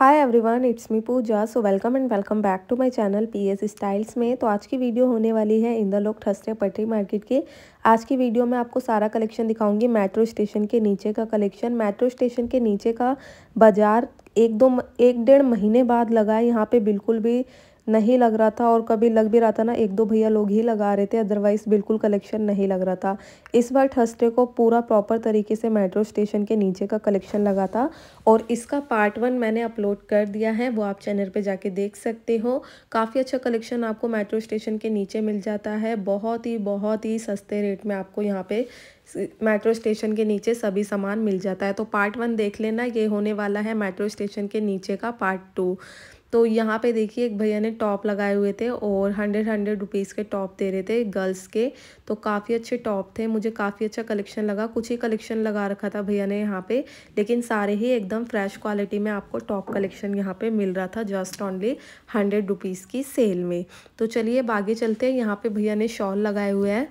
Hi everyone it's me Pooja so welcome and welcome back to my channel PS styles में तो आज की video होने वाली है इंदर लोक ठस्ते पटरी मार्केट के आज की वीडियो में आपको सारा कलेक्शन दिखाऊंगी मेट्रो स्टेशन के नीचे का कलेक्शन मेट्रो स्टेशन के नीचे का बाज़ार एक दो एक डेढ़ महीने बाद लगा है यहाँ पे बिल्कुल भी नहीं लग रहा था और कभी लग भी रहा था ना एक दो भैया लोग ही लगा रहे थे अदरवाइज़ बिल्कुल कलेक्शन नहीं लग रहा था इस बार थर्सडे को पूरा प्रॉपर तरीके से मेट्रो स्टेशन के नीचे का कलेक्शन लगा था और इसका पार्ट वन मैंने अपलोड कर दिया है वो आप चैनल पर जाके देख सकते हो काफ़ी अच्छा कलेक्शन आपको मेट्रो स्टेशन के नीचे मिल जाता है बहुत ही बहुत ही सस्ते रेट में आपको यहाँ पे मेट्रो स्टेशन के नीचे सभी सामान मिल जाता है तो पार्ट वन देख लेना ये होने वाला है मेट्रो स्टेशन के नीचे का पार्ट टू तो यहाँ पे देखिए एक भैया ने टॉप लगाए हुए थे और हंड्रेड हंड्रेड रुपीज़ के टॉप दे रहे थे गर्ल्स के तो काफ़ी अच्छे टॉप थे मुझे काफ़ी अच्छा कलेक्शन लगा कुछ ही कलेक्शन लगा रखा था भैया ने यहाँ पे लेकिन सारे ही एकदम फ्रेश क्वालिटी में आपको टॉप कलेक्शन यहाँ पे मिल रहा था जस्ट ऑनली हंड्रेड रुपीज़ की सेल में तो चलिए आगे चलते हैं यहाँ पर भैया ने शॉल लगाए हुए हैं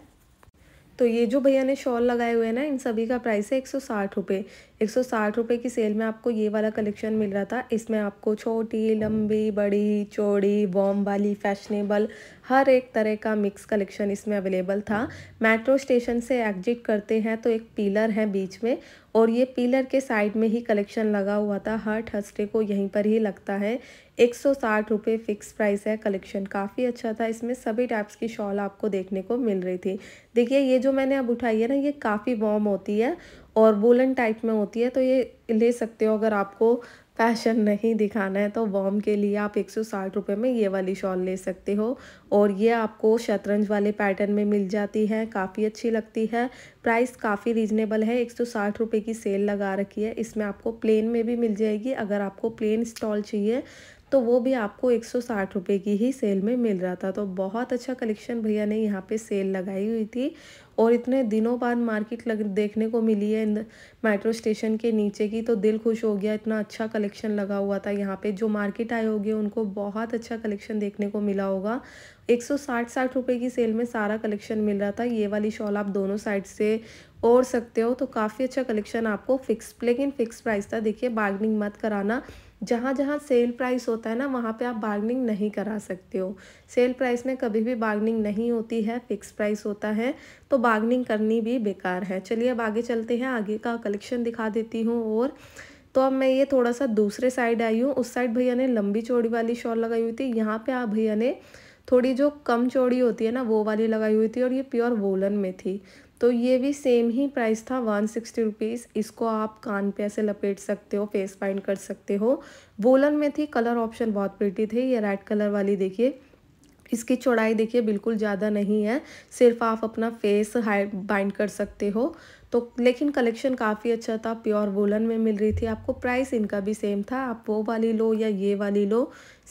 तो ये जो भैया ने शॉल लगाए हुए हैं ना इन सभी का प्राइस है एक सौ साठ रुपये एक सौ साठ रुपये की सेल में आपको ये वाला कलेक्शन मिल रहा था इसमें आपको छोटी लंबी बड़ी चौड़ी बॉम वाली फैशनेबल हर एक तरह का मिक्स कलेक्शन इसमें अवेलेबल था मेट्रो स्टेशन से एग्जिट करते हैं तो एक पीलर है बीच में और ये पीलर के साइड में ही कलेक्शन लगा हुआ था हर थर्सडे को यहीं पर ही लगता है एक सौ साठ रुपये फिक्स प्राइस है कलेक्शन काफ़ी अच्छा था इसमें सभी टाइप्स की शॉल आपको देखने को मिल रही थी देखिए ये जो मैंने अब उठाई है ना ये काफ़ी वॉम होती है और वोलन टाइप में होती है तो ये ले सकते हो अगर आपको फैशन नहीं दिखाना है तो वॉम के लिए आप एक सौ साठ रुपये में ये वाली शॉल ले सकते हो और ये आपको शतरंज वाले पैटर्न में मिल जाती है काफ़ी अच्छी लगती है प्राइस काफ़ी रीजनेबल है एक सौ साठ रुपये की सेल लगा रखी है इसमें आपको प्लेन में भी मिल जाएगी अगर आपको प्लेन स्टॉल चाहिए तो वो भी आपको एक सौ साठ रुपये की ही सेल में मिल रहा था तो बहुत अच्छा कलेक्शन भैया ने यहाँ पे सेल लगाई हुई थी और इतने दिनों बाद मार्केट लग देखने को मिली है मेट्रो स्टेशन के नीचे की तो दिल खुश हो गया इतना अच्छा कलेक्शन लगा हुआ था यहाँ पे जो मार्केट आए होंगे उनको बहुत अच्छा कलेक्शन देखने को मिला होगा एक सौ साठ साठ रुपये की सेल में सारा कलेक्शन मिल रहा था ये वाली शॉल आप दोनों साइड से और सकते हो तो काफ़ी अच्छा कलेक्शन आपको फिक्स लेकिन फिक्स प्राइस था देखिए बार्गनिंग मत कराना जहाँ जहाँ सेल प्राइस होता है ना वहाँ पे आप बार्गनिंग नहीं करा सकते हो सेल प्राइस में कभी भी बार्गनिंग नहीं होती है फिक्स प्राइस होता है तो बार्गनिंग करनी भी बेकार है चलिए अब आगे चलते हैं आगे का कलेक्शन दिखा देती हूँ और तो अब मैं ये थोड़ा सा दूसरे साइड आई हूँ उस साइड भैया ने लंबी चौड़ी वाली शॉल लगाई हुई थी यहाँ पे आप भैया ने थोड़ी जो कम चौड़ी होती है ना वो वाली लगाई हुई थी और ये प्योर वोलन में थी तो ये भी सेम ही प्राइस था वन सिक्सटी रुपीज़ इसको आप कान पे ऐसे लपेट सकते हो फेस फाइंड कर सकते हो वोलन में थी कलर ऑप्शन बहुत पीटी थे ये रेड कलर वाली देखिए इसकी चौड़ाई देखिए बिल्कुल ज़्यादा नहीं है सिर्फ आप अपना फेस हाइड बाइंड कर सकते हो तो लेकिन कलेक्शन काफ़ी अच्छा था प्योर वोलन में मिल रही थी आपको प्राइस इनका भी सेम था आप वो वाली लो या ये वाली लो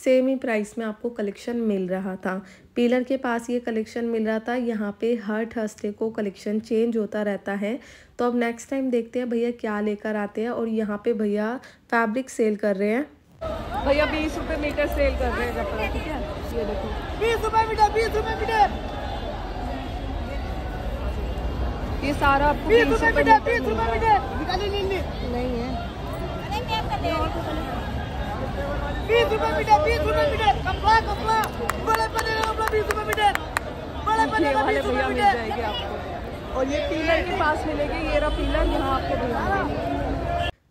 सेम ही प्राइस में आपको कलेक्शन मिल रहा था पीलर के पास ये कलेक्शन मिल रहा था यहाँ पे हर थर्सडे को कलेक्शन चेंज होता रहता है तो अब नेक्स्ट टाइम देखते हैं भैया क्या लेकर आते हैं और यहाँ पे भैया फैब्रिक सेल कर रहे हैं भैया बीस रुपये मीटर सेल कर रहे हैं कपड़ा ठीक है ये देखो बीस रुपये मीटर बीस रुपये मीटर ये सारा आपको नहीं है बीस रुपए मीटर और ये हाँ।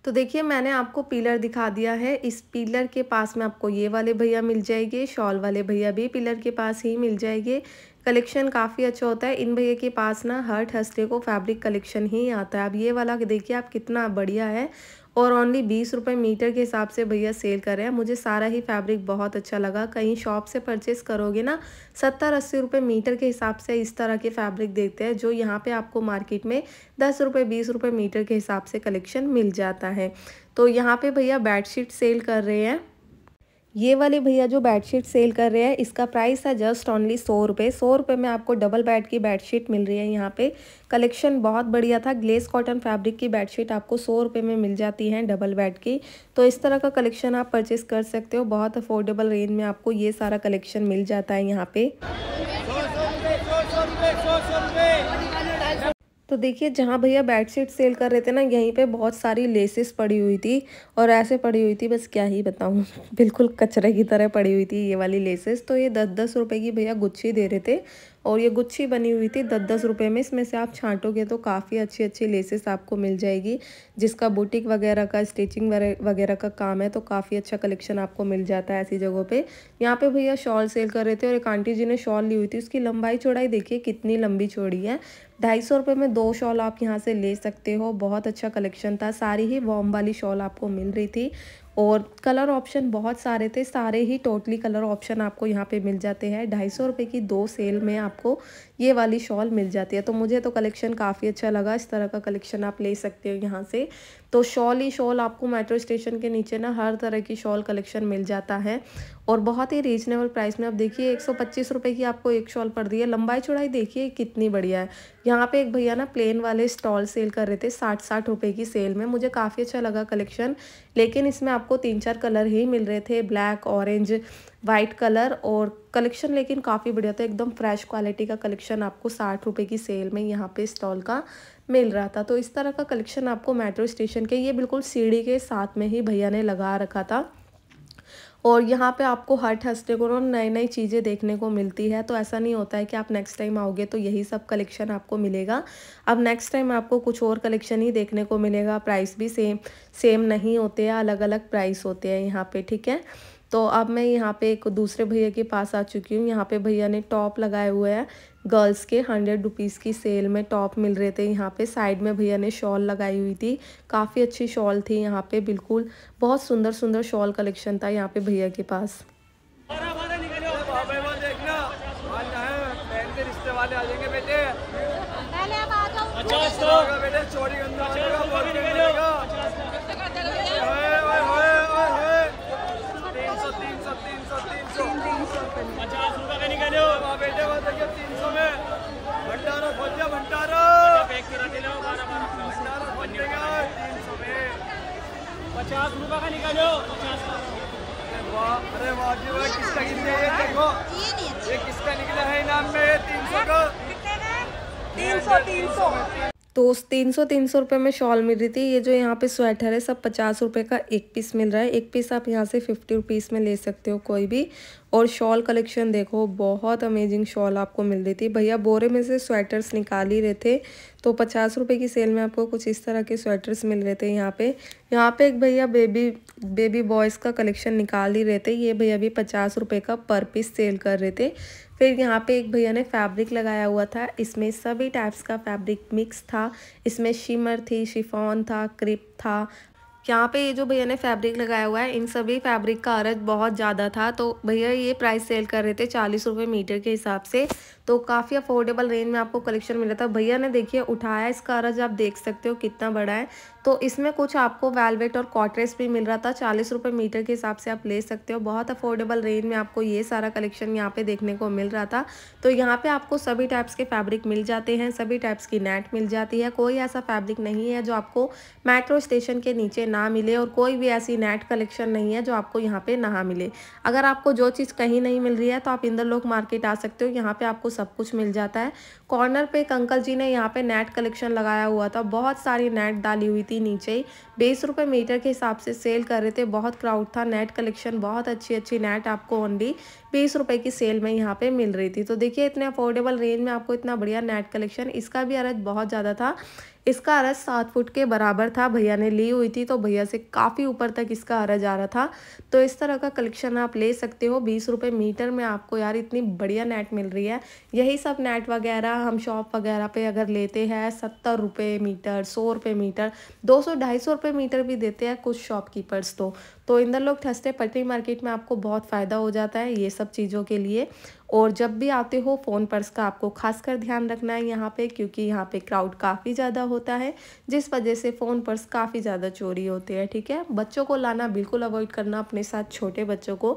तो देखिए मैंने आपको पिलर दिखा दिया है इस पिलर के पास में आपको ये वाले भैया मिल जाएंगे शॉल वाले भैया भी पिलर के पास ही मिल जाएंगे कलेक्शन काफ़ी अच्छा होता है इन भैया के पास ना हर थर्सडे को फैब्रिक कलेक्शन ही आता है अब ये वाला देखिए आप कितना बढ़िया है और ओनली बीस रुपये मीटर के हिसाब से भैया सेल कर रहे हैं मुझे सारा ही फैब्रिक बहुत अच्छा लगा कहीं शॉप से परचेस करोगे ना सत्तर अस्सी रुपये मीटर के हिसाब से इस तरह के फैब्रिक देते हैं जो यहाँ पे आपको मार्केट में दस रुपये बीस रुपये मीटर के हिसाब से कलेक्शन मिल जाता है तो यहाँ पे भैया बेडशीट सेल कर रहे हैं ये वाले भैया जो बेडशीट सेल कर रहे हैं इसका प्राइस है जस्ट ओनली सौ रुपये सौ रुपये में आपको डबल बेड की बेडशीट मिल रही है यहाँ पे कलेक्शन बहुत बढ़िया था ग्लेस कॉटन फैब्रिक की बेडशीट आपको सौ रुपये में मिल जाती है डबल बेड की तो इस तरह का कलेक्शन आप परचेस कर सकते हो बहुत अफोर्डेबल रेंज में आपको ये सारा कलेक्शन मिल जाता है यहाँ पे तो देखिए जहाँ भैया बेडशीट सेल कर रहे थे ना यहीं पे बहुत सारी लेसेस पड़ी हुई थी और ऐसे पड़ी हुई थी बस क्या ही बताऊँ बिल्कुल कचरे की तरह पड़ी हुई थी ये वाली लेसेस तो ये दस दस रुपए की भैया गुच्छी दे रहे थे और ये गुच्छी बनी हुई थी दस दस रुपये में इसमें से आप छांटोगे तो काफ़ी अच्छी अच्छी लेसेस आपको मिल जाएगी जिसका बुटीक वगैरह का स्टिचिंग वगैरह का काम है तो काफ़ी अच्छा कलेक्शन आपको मिल जाता है ऐसी जगहों पर यहाँ पर भैया शॉल सेल कर रहे थे और एक आंटी जी ने शॉल ली हुई थी उसकी लंबाई चौड़ाई देखिए कितनी लंबी चौड़ी है ढाई सौ रुपये में दो शॉल आप यहाँ से ले सकते हो बहुत अच्छा कलेक्शन था सारी ही वॉम वाली शॉल आपको मिल रही थी और कलर ऑप्शन बहुत सारे थे सारे ही टोटली कलर ऑप्शन आपको यहाँ पे मिल जाते हैं ढाई सौ रुपये की दो सेल में आपको ये वाली शॉल मिल जाती है तो मुझे तो कलेक्शन काफ़ी अच्छा लगा इस तरह का कलेक्शन आप ले सकते हो यहाँ से तो शॉल ही शॉल आपको मेट्रो स्टेशन के नीचे ना हर तरह की शॉल कलेक्शन मिल जाता है और बहुत ही रीजनेबल प्राइस में आप देखिए एक सौ की आपको एक शॉल पड़ रही है लंबाई चौड़ाई देखिए कितनी बढ़िया है यहाँ पे एक भैया ना प्लेन वाले स्टॉल सेल कर रहे थे साठ साठ रुपये की सेल में मुझे काफ़ी अच्छा लगा कलेक्शन लेकिन इसमें आपको तीन चार कलर ही मिल रहे थे ब्लैक ऑरेंज वाइट कलर और कलेक्शन लेकिन काफ़ी बढ़िया था एकदम फ्रेश क्वालिटी का कलेक्शन आपको साठ रुपये की सेल में यहाँ पे स्टॉल का मिल रहा था तो इस तरह का कलेक्शन आपको मेट्रो स्टेशन के ये बिल्कुल सीढ़ी के साथ में ही भैया ने लगा रखा था और यहाँ पे आपको हर ठस्टे को नई नई चीज़ें देखने को मिलती है तो ऐसा नहीं होता है कि आप नेक्स्ट टाइम आओगे तो यही सब कलेक्शन आपको मिलेगा अब नेक्स्ट टाइम आपको कुछ और कलेक्शन ही देखने को मिलेगा प्राइस भी सेम सेम नहीं होते हैं अलग अलग प्राइस होते हैं यहाँ पे ठीक है तो अब मैं यहाँ पे एक दूसरे भैया के पास आ चुकी हूँ यहाँ पे भैया ने टॉप लगाए हुए हैं गर्ल्स के हंड्रेड रुपीज़ की सेल में टॉप मिल रहे थे यहाँ पे साइड में भैया ने शॉल लगाई हुई थी काफ़ी अच्छी शॉल थी यहाँ पे बिल्कुल बहुत सुंदर सुंदर शॉल कलेक्शन था यहाँ पे भैया के पास वाले आ जाएंगे अच्छा, बेटे अच्छा चोरी निकालो अरे वाह किसका ये देखो ये किसका निकला है इनाम में ये का तो उस तीन सौ तीन सौ रुपये में शॉल मिल रही थी ये जो यहाँ पे स्वेटर है सब पचास रुपये का एक पीस मिल रहा है एक पीस आप यहाँ से फिफ्टी रुपीज़ में ले सकते हो कोई भी और शॉल कलेक्शन देखो बहुत अमेजिंग शॉल आपको मिल रही थी भैया बोरे में से स्वेटर्स निकाल ही रहे थे तो पचास रुपये की सेल में आपको कुछ इस तरह के स्वेटर्स मिल रहे थे यहाँ पे यहाँ पे एक भैया बेबी बेबी बॉयज़ का कलेक्शन निकाल ही रहे थे ये भैया भी पचास रुपये का पर पीस सेल कर रहे थे फिर यहाँ पे एक भैया ने फैब्रिक लगाया हुआ था इसमें सभी टाइप्स का फैब्रिक मिक्स था इसमें शिमर थी शिफॉन था क्रिप था यहाँ पे ये जो भैया ने फैब्रिक लगाया हुआ है इन सभी फैब्रिक का अरज बहुत ज़्यादा था तो भैया ये प्राइस सेल कर रहे थे चालीस रुपये मीटर के हिसाब से तो काफ़ी अफोर्डेबल रेंज में आपको कलेक्शन मिला था भैया ने देखिए उठाया इसका अरज आप देख सकते हो कितना बड़ा है तो इसमें कुछ आपको वेलवेट और कॉटरेस भी मिल रहा था चालीस रुपये मीटर के हिसाब से आप ले सकते हो बहुत अफोर्डेबल रेंज में आपको ये सारा कलेक्शन यहाँ पे देखने को मिल रहा था तो यहाँ पे आपको सभी टाइप्स के फैब्रिक मिल जाते हैं सभी टाइप्स की नेट मिल जाती है कोई ऐसा फैब्रिक नहीं है जो आपको मेट्रो स्टेशन के नीचे ना मिले और कोई भी ऐसी नेट कलेक्शन नहीं है जो आपको यहाँ पर ना मिले अगर आपको जो चीज़ कहीं नहीं मिल रही है तो आप इंदर लोक मार्केट आ सकते हो यहाँ पर आपको सब कुछ मिल जाता है कॉर्नर पे एक अंकल जी ने यहाँ पे नेट कलेक्शन लगाया हुआ था बहुत सारी नेट डाली हुई थी नीचे ही बीस रुपये मीटर के हिसाब से सेल कर रहे थे बहुत क्राउड था नेट कलेक्शन बहुत अच्छी अच्छी नेट आपको ओनली बीस रुपये की सेल में यहाँ पे मिल रही थी तो देखिए इतने अफोर्डेबल रेंज में आपको इतना बढ़िया नेट कलेक्शन इसका भी अरज बहुत ज़्यादा था इसका अरज सात फुट के बराबर था भैया ने ली हुई थी तो भैया से काफ़ी ऊपर तक इसका अरज आ रहा था तो इस तरह का कलेक्शन आप ले सकते हो बीस रुपये मीटर में आपको यार इतनी बढ़िया नेट मिल रही है यही सब नेट वगैरह हम शॉप वगैरह पे अगर लेते हैं सत्तर रुपये मीटर सौ रुपये मीटर दो सौ ढाई सौ रुपये मीटर भी देते हैं कुछ शॉपकीपर्स तो तो इंदर लोग ठस्ते पटरी मार्केट में आपको बहुत फ़ायदा हो जाता है ये सब चीज़ों के लिए और जब भी आते हो फ़ोन पर्स का आपको खास कर ध्यान रखना है यहाँ पे क्योंकि यहाँ पे क्राउड काफ़ी ज़्यादा होता है जिस वजह से फ़ोन पर्स काफ़ी ज़्यादा चोरी होते हैं ठीक है बच्चों को लाना बिल्कुल अवॉइड करना अपने साथ छोटे बच्चों को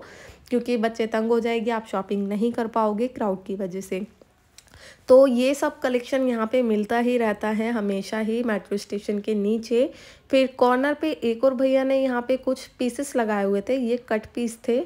क्योंकि बच्चे तंग हो जाएगी आप शॉपिंग नहीं कर पाओगे क्राउड की वजह से तो ये सब कलेक्शन यहाँ पे मिलता ही रहता है हमेशा ही मेट्रो स्टेशन के नीचे फिर कॉर्नर पे एक और भैया ने यहाँ पे कुछ पीसेस लगाए हुए थे ये कट पीस थे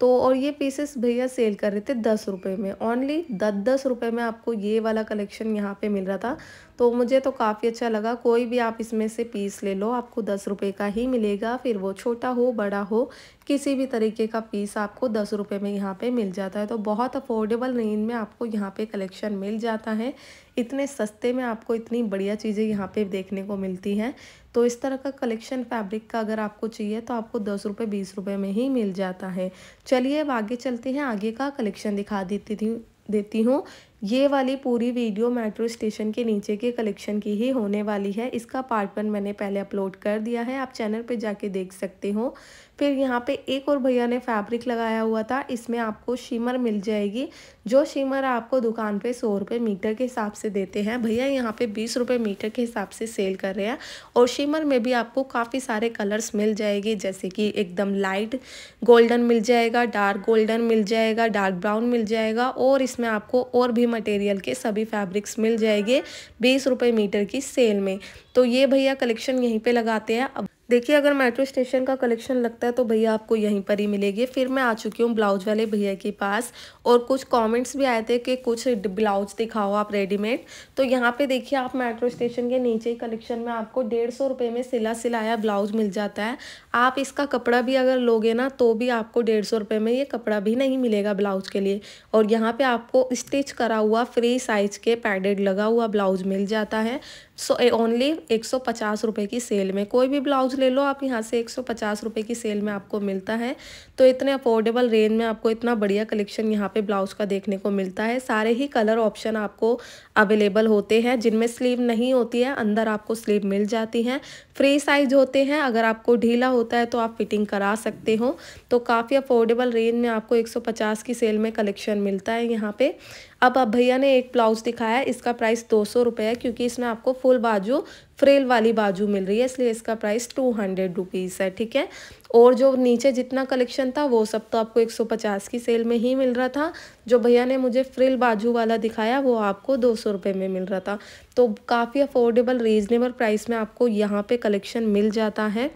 तो और ये पीसेस भैया सेल कर रहे थे दस रुपये में ओनली दस दस रुपये में आपको ये वाला कलेक्शन यहाँ पे मिल रहा था तो मुझे तो काफ़ी अच्छा लगा कोई भी आप इसमें से पीस ले लो आपको दस रुपये का ही मिलेगा फिर वो छोटा हो बड़ा हो किसी भी तरीके का पीस आपको दस रुपये में यहाँ पे मिल जाता है तो बहुत अफोर्डेबल रेंज में आपको यहाँ पे कलेक्शन मिल जाता है इतने सस्ते में आपको इतनी बढ़िया चीज़ें यहाँ पे देखने को मिलती हैं तो इस तरह का कलेक्शन फैब्रिक का अगर आपको चाहिए तो आपको दस रुपये बीस रुपये में ही मिल जाता है चलिए अब आगे चलते हैं आगे का कलेक्शन दिखा देती थी देती हूँ ये वाली पूरी वीडियो मेट्रो स्टेशन के नीचे के कलेक्शन की ही होने वाली है इसका पार्ट वन मैंने पहले अपलोड कर दिया है आप चैनल पे जाके देख सकते हो फिर यहाँ पे एक और भैया ने फैब्रिक लगाया हुआ था इसमें आपको शिमर मिल जाएगी जो शिमर आपको दुकान पे सौ रुपये मीटर के हिसाब से देते हैं भैया यहाँ पे बीस रुपये मीटर के हिसाब से सेल कर रहे हैं और शिमर में भी आपको काफ़ी सारे कलर्स मिल जाएंगे जैसे कि एकदम लाइट गोल्डन मिल जाएगा डार्क गोल्डन मिल जाएगा डार्क ब्राउन मिल जाएगा और इसमें आपको और भी मटेरियल के सभी फैब्रिक्स मिल जाएंगे बीस रुपये मीटर की सेल में तो ये भैया कलेक्शन यहीं पर लगाते हैं अब देखिए अगर मेट्रो स्टेशन का कलेक्शन लगता है तो भैया आपको यहीं पर ही मिलेगी फिर मैं आ चुकी हूँ ब्लाउज वाले भैया के पास और कुछ कमेंट्स भी आए थे कि कुछ ब्लाउज दिखाओ आप रेडीमेड तो यहाँ पे देखिए आप मेट्रो स्टेशन के नीचे ही कलेक्शन में आपको डेढ़ सौ रुपये में सिला सिलाया ब्लाउज मिल जाता है आप इसका कपड़ा भी अगर लोगे ना तो भी आपको डेढ़ सौ रुपये में ये कपड़ा भी नहीं मिलेगा ब्लाउज के लिए और यहाँ पर आपको स्टिच करा हुआ फ्री साइज के पैडेड लगा हुआ ब्लाउज मिल जाता है सो ओनली एक सौ पचास रुपये की सेल में कोई भी ब्लाउज ले लो आप यहाँ से एक सौ पचास रुपये की सेल में आपको मिलता है तो इतने अफोर्डेबल रेंज में आपको इतना बढ़िया कलेक्शन यहाँ पे ब्लाउज का देखने को मिलता है सारे ही कलर ऑप्शन आपको अवेलेबल होते हैं जिनमें स्लीव नहीं होती है अंदर आपको स्लीव मिल जाती हैं फ्री साइज होते हैं अगर आपको ढीला होता है तो आप फिटिंग करा सकते हो तो काफ़ी अफोर्डेबल रेंज में आपको एक सौ पचास की सेल में कलेक्शन मिलता है यहाँ पे अब अब भैया ने एक ब्लाउज दिखाया है इसका प्राइस दो सौ रुपये है क्योंकि इसमें आपको फुल बाजू फ्रेल वाली बाजू मिल रही है इसलिए इसका प्राइस टू हंड्रेड रुपीज़ है ठीक है और जो नीचे जितना कलेक्शन था वो सब तो आपको एक सौ पचास की सेल में ही मिल रहा था जो भैया ने मुझे फ्रिल बाजू वाला दिखाया वो आपको दो सौ रुपये में मिल रहा था तो काफ़ी अफोर्डेबल रीज़नेबल प्राइस में आपको यहाँ पे कलेक्शन मिल जाता है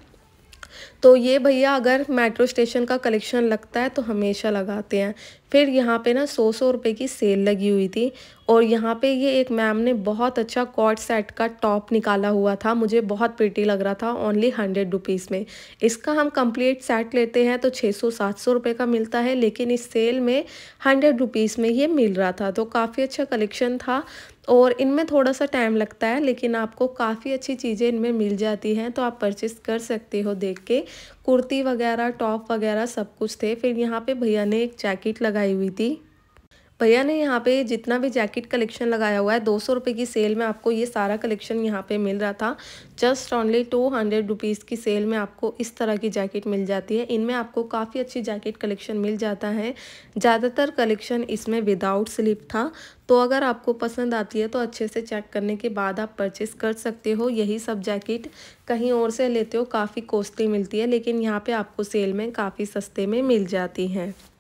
तो ये भैया अगर मेट्रो स्टेशन का कलेक्शन लगता है तो हमेशा लगाते हैं फिर यहाँ पे ना सौ सौ रुपये की सेल लगी हुई थी और यहाँ पे ये एक मैम ने बहुत अच्छा कॉट सेट का टॉप निकाला हुआ था मुझे बहुत पेटी लग रहा था ओनली हंड्रेड रुपीज़ में इसका हम कंप्लीट सेट लेते हैं तो छः सौ सात सौ रुपये का मिलता है लेकिन इस सेल में हंड्रेड रुपीज़ में ये मिल रहा था तो काफ़ी अच्छा कलेक्शन था और इनमें थोड़ा सा टाइम लगता है लेकिन आपको काफ़ी अच्छी चीज़ें इनमें मिल जाती हैं तो आप परचेस कर सकते हो देख के कुर्ती वगैरह टॉप वगैरह सब कुछ थे फिर यहाँ पे भैया ने एक जैकेट लगाई हुई थी भैया ने यहाँ पे जितना भी जैकेट कलेक्शन लगाया हुआ है दो सौ रुपये की सेल में आपको ये सारा कलेक्शन यहाँ पे मिल रहा था just only two hundred rupees की सेल में आपको इस तरह की जैकेट मिल जाती है इनमें आपको काफ़ी अच्छी जैकेट कलेक्शन मिल जाता है ज़्यादातर कलेक्शन इसमें विदाउट स्लिप था तो अगर आपको पसंद आती है तो अच्छे से चेक करने के बाद आप परचेस कर सकते हो यही सब जैकेट कहीं और से लेते हो काफ़ी कॉस्टली मिलती है लेकिन यहाँ पर आपको सेल में काफ़ी सस्ते में मिल जाती हैं